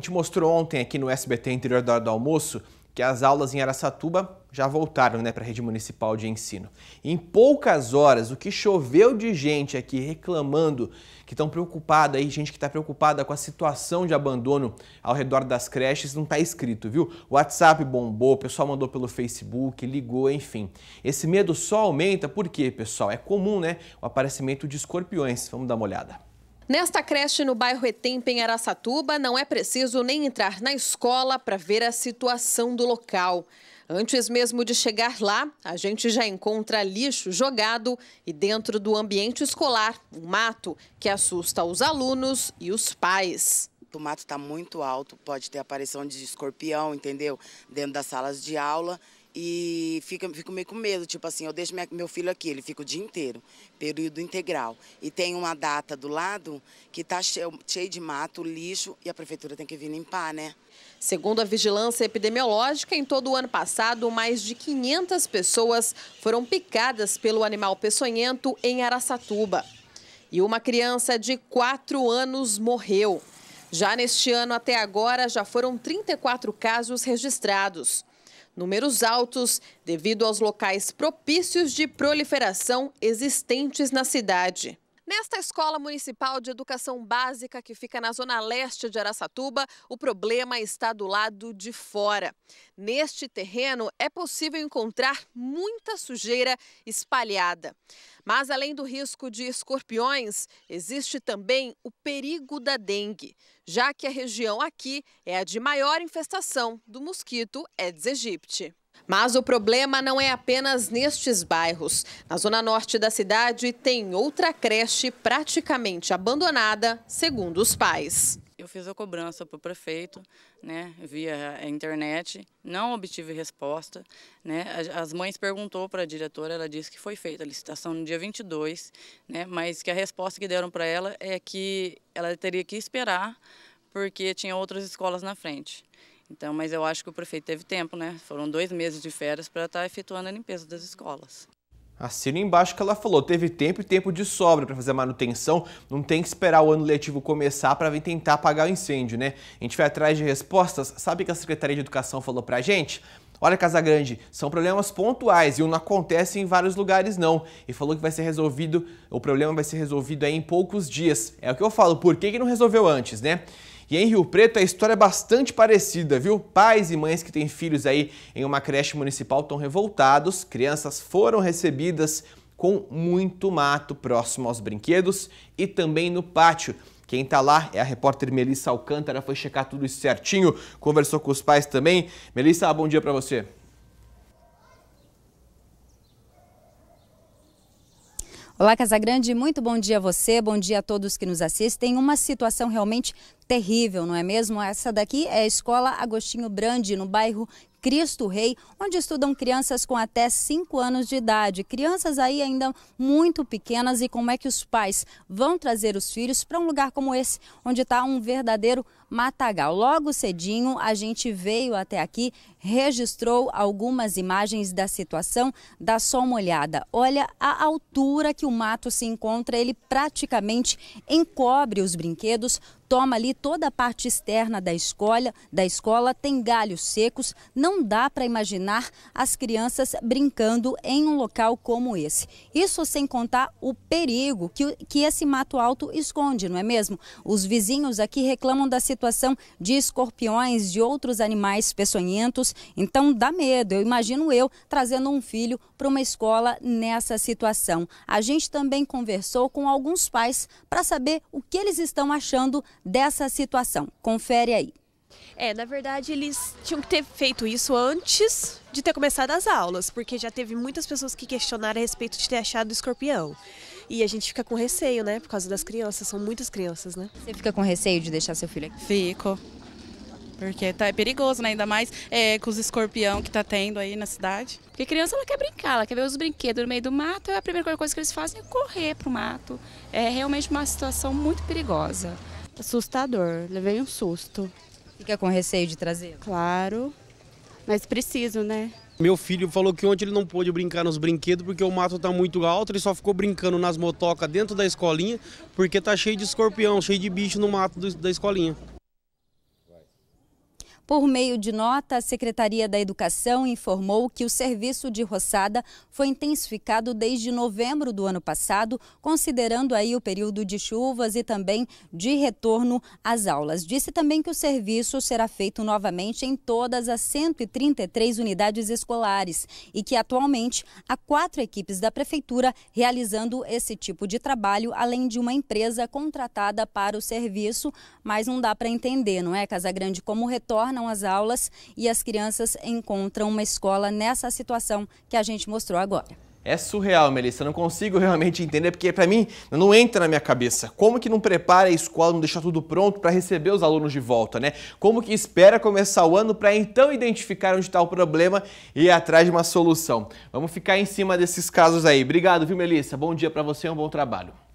A gente mostrou ontem aqui no SBT Interior da Hora do Almoço que as aulas em Araçatuba já voltaram né, para a rede municipal de ensino. Em poucas horas, o que choveu de gente aqui reclamando, que estão preocupada aí, gente que está preocupada com a situação de abandono ao redor das creches, não está escrito, viu? O WhatsApp bombou, o pessoal mandou pelo Facebook, ligou, enfim. Esse medo só aumenta porque, pessoal, é comum, né? O aparecimento de escorpiões. Vamos dar uma olhada. Nesta creche no bairro Etempe, em Araçatuba, não é preciso nem entrar na escola para ver a situação do local. Antes mesmo de chegar lá, a gente já encontra lixo jogado e dentro do ambiente escolar, um mato que assusta os alunos e os pais o mato está muito alto, pode ter aparição de escorpião, entendeu? Dentro das salas de aula. E fica, fico meio com medo, tipo assim, eu deixo minha, meu filho aqui, ele fica o dia inteiro, período integral. E tem uma data do lado que está cheio, cheio de mato, lixo, e a prefeitura tem que vir limpar, né? Segundo a vigilância epidemiológica, em todo o ano passado, mais de 500 pessoas foram picadas pelo animal peçonhento em Araçatuba. E uma criança de 4 anos morreu. Já neste ano, até agora, já foram 34 casos registrados números altos devido aos locais propícios de proliferação existentes na cidade. Nesta escola municipal de educação básica que fica na zona leste de Araçatuba, o problema está do lado de fora. Neste terreno é possível encontrar muita sujeira espalhada. Mas além do risco de escorpiões, existe também o perigo da dengue, já que a região aqui é a de maior infestação do mosquito Aedes aegypti. Mas o problema não é apenas nestes bairros. Na zona norte da cidade tem outra creche praticamente abandonada, segundo os pais. Eu fiz a cobrança para o prefeito, né, via internet, não obtive resposta. Né, as mães perguntou para a diretora, ela disse que foi feita a licitação no dia 22, né, mas que a resposta que deram para ela é que ela teria que esperar porque tinha outras escolas na frente. Então, mas eu acho que o prefeito teve tempo, né? Foram dois meses de férias para estar tá efetuando a limpeza das escolas. Assino embaixo que ela falou, teve tempo e tempo de sobra para fazer a manutenção, não tem que esperar o ano letivo começar para vir tentar apagar o incêndio, né? A gente vai atrás de respostas, sabe que a Secretaria de Educação falou para a gente? Olha, Casagrande, são problemas pontuais e não acontece em vários lugares não. E falou que vai ser resolvido, o problema vai ser resolvido aí em poucos dias. É o que eu falo, por que, que não resolveu antes, né? E em Rio Preto a história é bastante parecida, viu? Pais e mães que têm filhos aí em uma creche municipal estão revoltados, crianças foram recebidas com muito mato próximo aos brinquedos e também no pátio. Quem está lá é a repórter Melissa Alcântara, foi checar tudo isso certinho, conversou com os pais também. Melissa, bom dia para você. Olá, Casagrande, muito bom dia a você, bom dia a todos que nos assistem. Uma situação realmente terrível, não é mesmo? Essa daqui é a escola Agostinho Brandi, no bairro Cristo Rei, onde estudam crianças com até 5 anos de idade. Crianças aí ainda muito pequenas e como é que os pais vão trazer os filhos para um lugar como esse, onde está um verdadeiro Matagal. Logo cedinho, a gente veio até aqui, registrou algumas imagens da situação. da só uma olhada. Olha a altura que o mato se encontra, ele praticamente encobre os brinquedos, toma ali toda a parte externa da escola, da escola tem galhos secos, não dá para imaginar as crianças brincando em um local como esse. Isso sem contar o perigo que, que esse mato alto esconde, não é mesmo? Os vizinhos aqui reclamam da situação situação de escorpiões, de outros animais peçonhentos. Então dá medo, eu imagino eu trazendo um filho para uma escola nessa situação. A gente também conversou com alguns pais para saber o que eles estão achando dessa situação. Confere aí. É, na verdade, eles tinham que ter feito isso antes de ter começado as aulas, porque já teve muitas pessoas que questionaram a respeito de ter achado o escorpião. E a gente fica com receio, né? Por causa das crianças, são muitas crianças, né? Você fica com receio de deixar seu filho aqui? Fico. Porque tá, é perigoso, né? Ainda mais é, com os escorpião que tá tendo aí na cidade. Porque criança ela quer brincar, ela quer ver os brinquedos no meio do mato, é a primeira coisa que eles fazem é correr pro mato. É realmente uma situação muito perigosa. Assustador, levei um susto. Fica com receio de trazer? Claro mas preciso, né? Meu filho falou que ontem ele não pôde brincar nos brinquedos porque o mato está muito alto, ele só ficou brincando nas motocas dentro da escolinha porque está cheio de escorpião, cheio de bicho no mato da escolinha. Por meio de nota, a Secretaria da Educação informou que o serviço de roçada foi intensificado desde novembro do ano passado, considerando aí o período de chuvas e também de retorno às aulas. Disse também que o serviço será feito novamente em todas as 133 unidades escolares e que atualmente há quatro equipes da Prefeitura realizando esse tipo de trabalho, além de uma empresa contratada para o serviço. Mas não dá para entender, não é, Casagrande, como retorna retornam às aulas e as crianças encontram uma escola nessa situação que a gente mostrou agora. É surreal, Melissa. Eu não consigo realmente entender, porque para mim não entra na minha cabeça. Como que não prepara a escola, não deixa tudo pronto para receber os alunos de volta, né? Como que espera começar o ano para então identificar onde está o problema e ir atrás de uma solução? Vamos ficar em cima desses casos aí. Obrigado, viu, Melissa? Bom dia para você e um bom trabalho.